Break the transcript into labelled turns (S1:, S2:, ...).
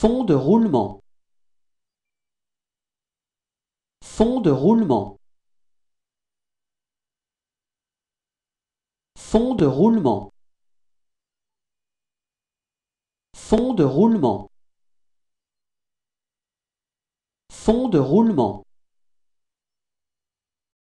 S1: Fond de roulement. Fond de roulement. Fond de roulement. Fond de roulement. Fond de roulement.